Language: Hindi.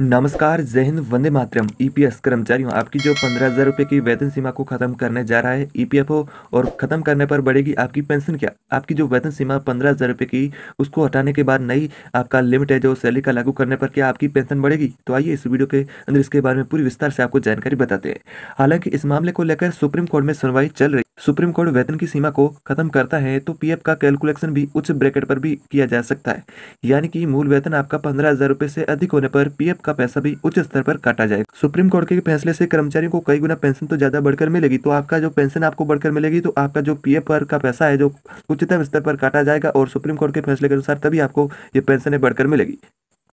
नमस्कार हिंद वंदे मातरम ईपीएस e कर्मचारियों आपकी जो पंद्रह हज़ार रुपए की वेतन सीमा को खत्म करने जा रहा है ईपीएफओ e और ख़त्म करने पर बढ़ेगी आपकी पेंशन क्या आपकी जो वेतन सीमा पंद्रह हज़ार रुपए की उसको हटाने के बाद नई आपका लिमिट है जो सैलरी का लागू करने पर क्या आपकी पेंशन बढ़ेगी तो आइए इस वीडियो के अंदर इसके बारे में पूरी विस्तार से आपको जानकारी बताते हैं हालांकि इस मामले को लेकर सुप्रीम कोर्ट में सुनवाई चल रही सुप्रीम कोर्ट वेतन की सीमा को खत्म करता है तो पीएफ का कैलकुलेशन भी उच्च ब्रैकेट पर भी किया जा सकता है यानी कि मूल वेतन आपका पंद्रह हजार रूपए से अधिक होने पर पीएफ का पैसा भी उच्च स्तर पर काटा जाएगा सुप्रीम कोर्ट के फैसले से कर्मचारियों को कई गुना पेंशन तो ज्यादा बढ़कर मिलेगी तो आपका जो पेंशन आपको बढ़कर मिलेगी तो आपका जो पी पर का पैसा है जो उच्चतम स्तर पर काटा जाएगा और सुप्रीम कोर्ट के फैसले के अनुसार तभी आपको ये पेंशन बढ़कर मिलेगी